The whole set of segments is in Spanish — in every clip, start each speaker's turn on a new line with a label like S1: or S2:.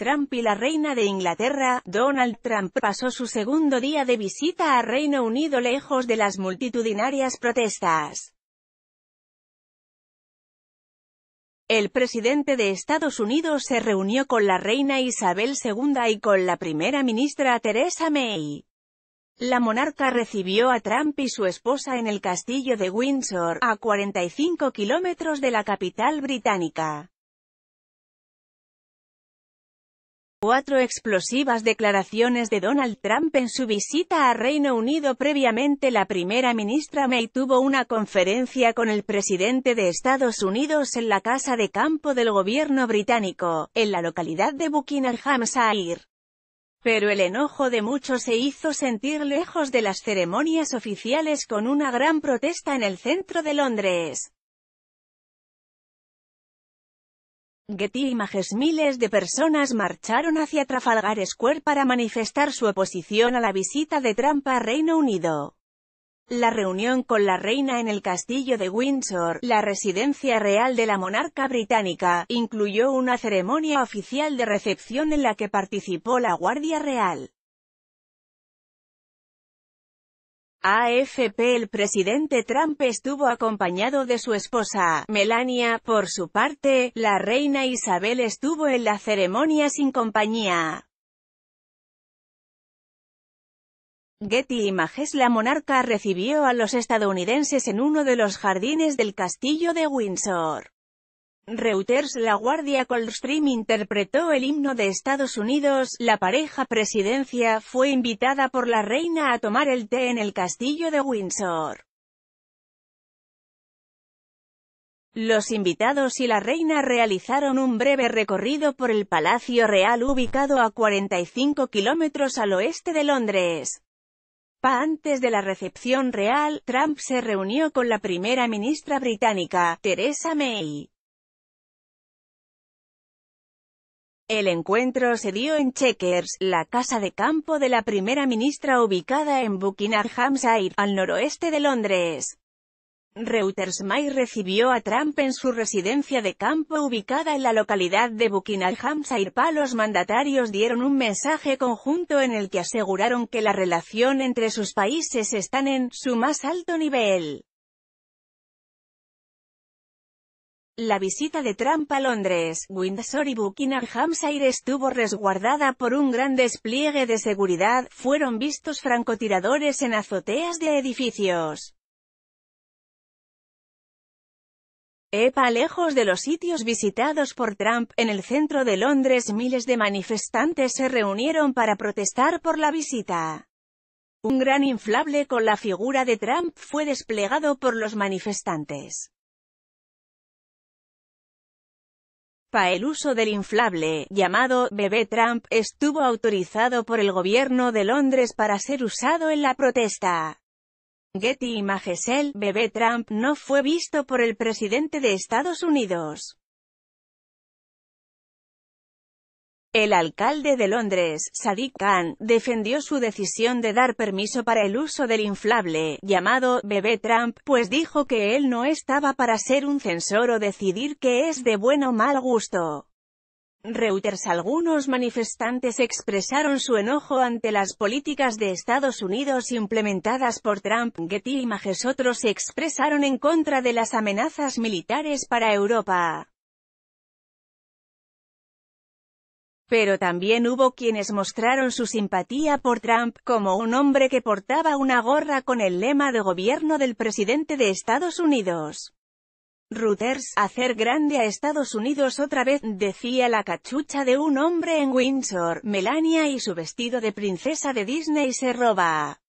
S1: Trump y la reina de Inglaterra, Donald Trump pasó su segundo día de visita a Reino Unido lejos de las multitudinarias protestas. El presidente de Estados Unidos se reunió con la reina Isabel II y con la primera ministra Theresa May. La monarca recibió a Trump y su esposa en el castillo de Windsor, a 45 kilómetros de la capital británica. Cuatro explosivas declaraciones de Donald Trump en su visita a Reino Unido Previamente la primera ministra May tuvo una conferencia con el presidente de Estados Unidos en la Casa de Campo del gobierno británico, en la localidad de Buckinghamshire. Pero el enojo de muchos se hizo sentir lejos de las ceremonias oficiales con una gran protesta en el centro de Londres. Getty Images Miles de personas marcharon hacia Trafalgar Square para manifestar su oposición a la visita de Trump a Reino Unido. La reunión con la reina en el castillo de Windsor, la residencia real de la monarca británica, incluyó una ceremonia oficial de recepción en la que participó la Guardia Real. AFP El presidente Trump estuvo acompañado de su esposa, Melania, por su parte, la reina Isabel estuvo en la ceremonia sin compañía. Getty Images La monarca recibió a los estadounidenses en uno de los jardines del castillo de Windsor. Reuters La Guardia Coldstream interpretó el himno de Estados Unidos, la pareja presidencia fue invitada por la reina a tomar el té en el castillo de Windsor. Los invitados y la reina realizaron un breve recorrido por el Palacio Real ubicado a 45 kilómetros al oeste de Londres. Pa antes de la recepción real, Trump se reunió con la primera ministra británica, Theresa May. El encuentro se dio en Chequers, la casa de campo de la primera ministra ubicada en Buckinghamshire, al noroeste de Londres. Reuters May recibió a Trump en su residencia de campo ubicada en la localidad de Buckinghamshire. Los mandatarios dieron un mensaje conjunto en el que aseguraron que la relación entre sus países están en su más alto nivel. La visita de Trump a Londres, Windsor y Buckinghamshire estuvo resguardada por un gran despliegue de seguridad, fueron vistos francotiradores en azoteas de edificios. EPA lejos de los sitios visitados por Trump, en el centro de Londres miles de manifestantes se reunieron para protestar por la visita. Un gran inflable con la figura de Trump fue desplegado por los manifestantes. el uso del inflable, llamado bebé Trump, estuvo autorizado por el gobierno de Londres para ser usado en la protesta. Getty Images El bebé Trump no fue visto por el presidente de Estados Unidos. El alcalde de Londres, Sadiq Khan, defendió su decisión de dar permiso para el uso del inflable, llamado bebé Trump, pues dijo que él no estaba para ser un censor o decidir qué es de buen o mal gusto. Reuters Algunos manifestantes expresaron su enojo ante las políticas de Estados Unidos implementadas por Trump. Getty Images Otros se expresaron en contra de las amenazas militares para Europa. Pero también hubo quienes mostraron su simpatía por Trump, como un hombre que portaba una gorra con el lema de gobierno del presidente de Estados Unidos. Reuters, hacer grande a Estados Unidos otra vez, decía la cachucha de un hombre en Windsor, Melania y su vestido de princesa de Disney se roba.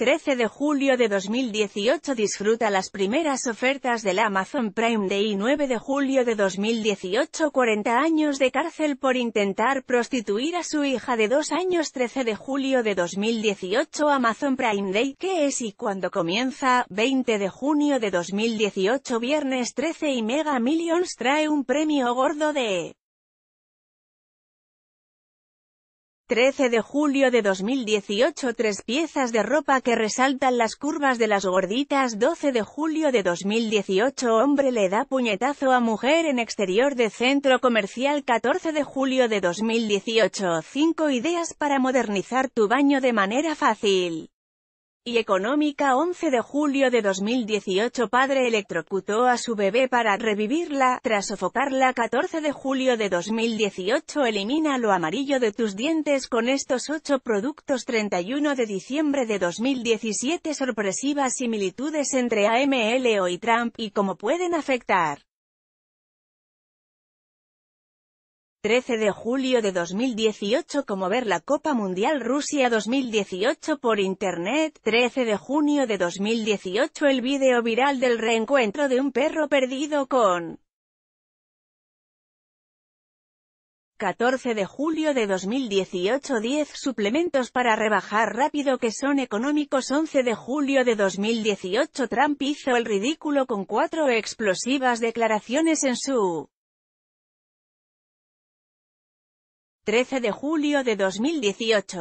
S1: 13 de julio de 2018 Disfruta las primeras ofertas del Amazon Prime Day 9 de julio de 2018 40 años de cárcel por intentar prostituir a su hija de 2 años 13 de julio de 2018 Amazon Prime Day ¿Qué es y cuándo comienza? 20 de junio de 2018 Viernes 13 y Mega Millions trae un premio gordo de 13 de julio de 2018 Tres piezas de ropa que resaltan las curvas de las gorditas 12 de julio de 2018 Hombre le da puñetazo a mujer en exterior de centro comercial 14 de julio de 2018 5 ideas para modernizar tu baño de manera fácil y económica 11 de julio de 2018 Padre electrocutó a su bebé para revivirla, tras sofocarla 14 de julio de 2018 Elimina lo amarillo de tus dientes con estos 8 productos 31 de diciembre de 2017 Sorpresivas similitudes entre AMLO y Trump, y cómo pueden afectar 13 de julio de 2018 como ver la Copa Mundial Rusia 2018 por Internet, 13 de junio de 2018 el video viral del reencuentro de un perro perdido con 14 de julio de 2018 10 suplementos para rebajar rápido que son económicos 11 de julio de 2018 Trump hizo el ridículo con cuatro explosivas declaraciones en su 13 de julio de 2018.